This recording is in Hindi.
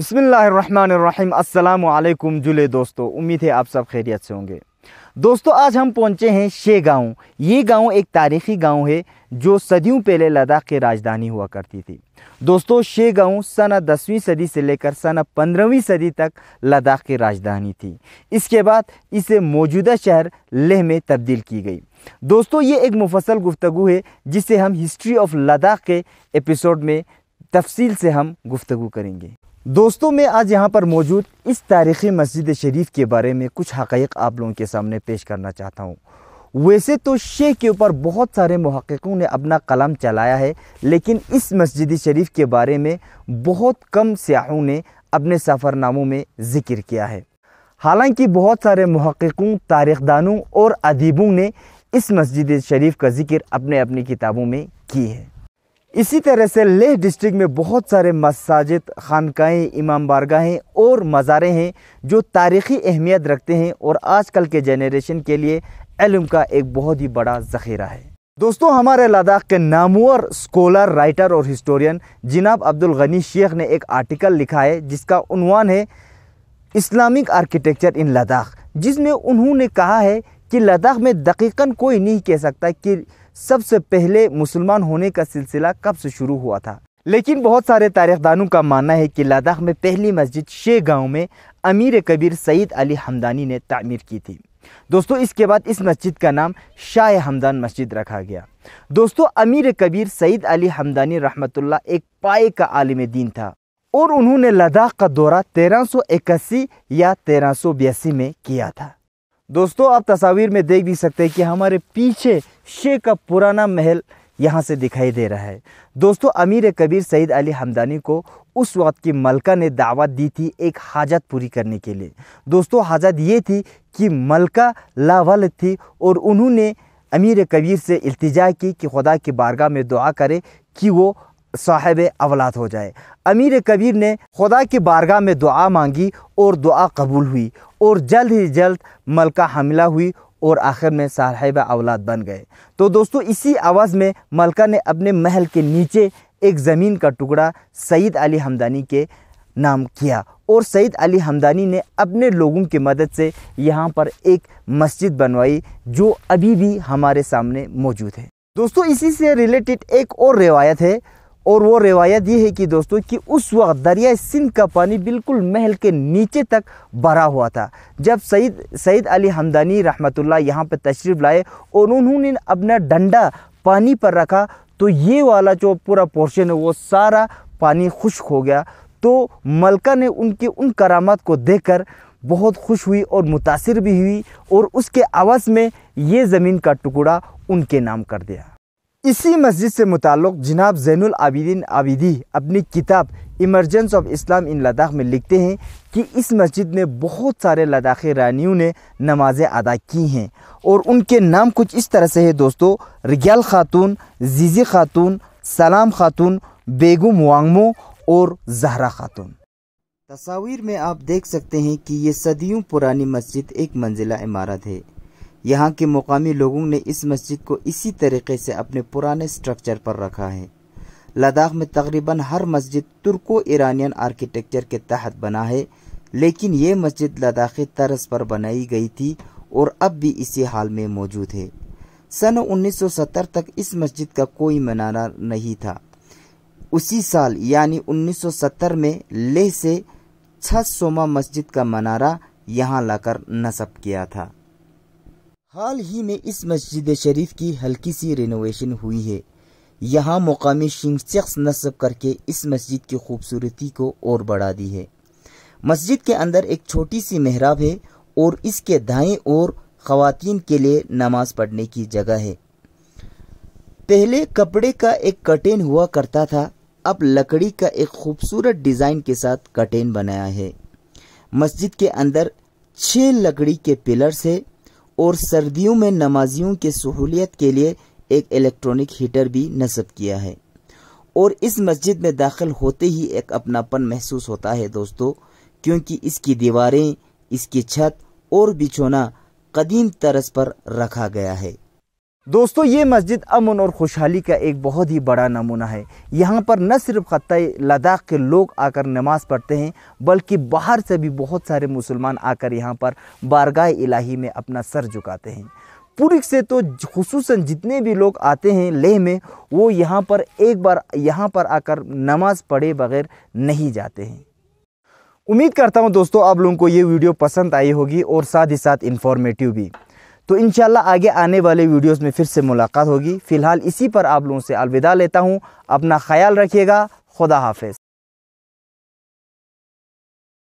बसमीम अल्लाम जुले दोस्तों उम्मीद है आप सब खैरियत से होंगे दोस्तों आज हम पहुंचे हैं शे गांव ये गांव एक तारीखी गांव है जो सदियों पहले लद्दाख की राजधानी हुआ करती थी दोस्तों शे गांव सन दसवीं सदी से लेकर सन पंद्रहवीं सदी तक लद्दाख की राजधानी थी इसके बाद इसे मौजूदा शहर लेह में तब्दील की गई दोस्तों ये एक मुफसल गुफ्तु है जिसे हम हिस्ट्री ऑफ लद्दाख के एपिसोड में तफसील से हम गुफ्तु करेंगे दोस्तों मैं आज यहाँ पर मौजूद इस तारीख़ी मस्जिद शरीफ के बारे में कुछ हक़ आप लोगों के सामने पेश करना चाहता हूँ वैसे तो शेख के ऊपर बहुत सारे महक़ों ने अपना कलम चलाया है लेकिन इस मस्जिद शरीफ के बारे में बहुत कम सयाहों ने अपने सफ़रनामों में ज़िक्र किया है हालांकि बहुत सारे महक़ों तारीख़दानों और अदीबों ने इस मस्जिद शरीफ का ज़िक्र अपने अपनी किताबों में की है इसी तरह से लेह डिस्ट्रिक्ट में बहुत सारे मसाजिद खानकाएँ इमाम बारगाहें और मज़ारे हैं जो तारीख़ी अहमियत रखते हैं और आजकल के जेनरेशन के लिए इलम का एक बहुत ही बड़ा ज़ख़ीरा है दोस्तों हमारे लद्दाख के नामवर स्कॉलर राइटर और हिस्टोरियन जिनाब अब्दुल गनी शेख ने एक आर्टिकल लिखा है जिसका उनवान है इस्लामिक आर्किटेक्चर इन लद्दाख जिसमें उन्होंने कहा है कि लद्दाख में दकीकन कोई नहीं कह सकता कि सबसे पहले मुसलमान होने का सिलसिला कब से शुरू हुआ था लेकिन बहुत सारे तारीखदानों का मानना है कि लद्दाख में पहली मस्जिद शे गांव में अमीर कबीर सईद अली हमदानी ने तामीर की थी दोस्तों इसके बाद इस मस्जिद का नाम शाह हमदान मस्जिद रखा गया दोस्तों अमीर कबीर सईद अली हमदानी रहमतुल्ला एक पाए का आलिम दीन था और उन्होंने लद्दाख का दौरा तेरह या तेरह सौ बयासी में किया था दोस्तों आप तस्वीर में देख भी सकते हैं कि हमारे पीछे शेख का पुराना महल यहाँ से दिखाई दे रहा है दोस्तों अमीर कबीर सईद अली हमदानी को उस वक्त की मलका ने दावत दी थी एक हाजत पूरी करने के लिए दोस्तों हाजत ये थी कि मलका लावल थी और उन्होंने अमीर कबीर से अल्तजा की कि खुदा की बारगाह में दुआ करे कि वो साहिब अवलाद हो जाए अमीर कबीर ने खुदा की बारगाह में दुआ मांगी और दुआ कबूल हुई और जल्द ही जल्द मलका हमला हुई और आखिर में साहेब अवलाद बन गए तो दोस्तों इसी आवाज़ में मलका ने अपने महल के नीचे एक ज़मीन का टुकड़ा सईद अली हमदानी के नाम किया और सईद अली हमदानी ने अपने लोगों की मदद से यहाँ पर एक मस्जिद बनवाई जो अभी भी हमारे सामने मौजूद है दोस्तों इसी से रिलेटेड एक और रिवायत है और वो रिवायत ये है कि दोस्तों कि उस वक्त दरिया सिंध का पानी बिल्कुल महल के नीचे तक भरा हुआ था जब सईद सईद अली हमदानी रहमतुल्लाह यहाँ पर तशरीफ़ लाए और उन्होंने अपना डंडा पानी पर रखा तो ये वाला जो पूरा पोर्शन है वो सारा पानी खुश्क हो गया तो मलका ने उनके उन कराम को कर बहुत खुश हुई और मुतासर भी हुई और उसके आवाज़ में ये ज़मीन का टुकड़ा उनके नाम कर दिया इसी मस्जिद से मुतक़ जनाब ज़ैनुल आबिदीन आबिदी अपनी किताब emergence of Islam in Ladakh में लिखते हैं कि इस मस्जिद में बहुत सारे लद्दाखी रानियों ने नमाज़ें अदा की हैं और उनके नाम कुछ इस तरह से है दोस्तों रिग्याल खातून जीजी खातून सलाम खातून बेगम वांगमो और जहरा खातून तस्वीर में आप देख सकते हैं कि ये सदियों पुरानी मस्जिद एक मंजिला इमारत है यहाँ के मुकामी लोगों ने इस मस्जिद को इसी तरीके से अपने पुराने स्ट्रक्चर पर रखा है लद्दाख में तकरीबन हर मस्जिद तुर्को ईरानियन आर्किटेक्चर के तहत बना है लेकिन ये मस्जिद लद्दाखी तर्ज पर बनाई गई थी और अब भी इसी हाल में मौजूद है सन 1970 तक इस मस्जिद का कोई मनाना नहीं था उसी साल यानी 1970 में लेह से छत सोमा मस्जिद का मनारा यहाँ लाकर नस्ब किया था हाल ही में इस मस्जिद शरीफ की हल्की सी रिनोवेशन हुई है यहाँ मुकामी शख्स नस्ब करके इस मस्जिद की खूबसूरती को और बढ़ा दी है मस्जिद के अंदर एक छोटी सी महराब है और इसके दाएं और खातिन के लिए नमाज पढ़ने की जगह है पहले कपड़े का एक कटेन हुआ करता था अब लकड़ी का एक खूबसूरत डिज़ाइन के साथ कटेन बनाया है मस्जिद के अंदर छह लकड़ी के पिलर्स है और सर्दियों में नमाजियों के सहूलियत के लिए एक इलेक्ट्रॉनिक हीटर भी नस्ब किया है और इस मस्जिद में दाखिल होते ही एक अपनापन महसूस होता है दोस्तों क्योंकि इसकी दीवारें इसकी छत और बिछोना कदीम तरस पर रखा गया है दोस्तों ये मस्जिद अमन और खुशहाली का एक बहुत ही बड़ा नमूना है यहाँ पर न सिर्फ ख़त लद्दाख के लोग आकर नमाज़ पढ़ते हैं बल्कि बाहर से भी बहुत सारे मुसलमान आकर यहाँ पर बारगाह इलाही में अपना सर झुकाते हैं पूर्व से तो खसूस जितने भी लोग आते हैं लेह में वो यहाँ पर एक बार यहाँ पर आकर नमाज़ पढ़े बगैर नहीं जाते हैं उम्मीद करता हूँ दोस्तों आप लोगों को ये वीडियो पसंद आई होगी और साथ ही साथ इन्फॉर्मेटिव भी तो इन आगे आने वाले वीडियोस में फिर से मुलाकात होगी फ़िलहाल इसी पर आप लोगों से अलविदा लेता हूँ अपना ख्याल रखिएगा खुदा हाफिज़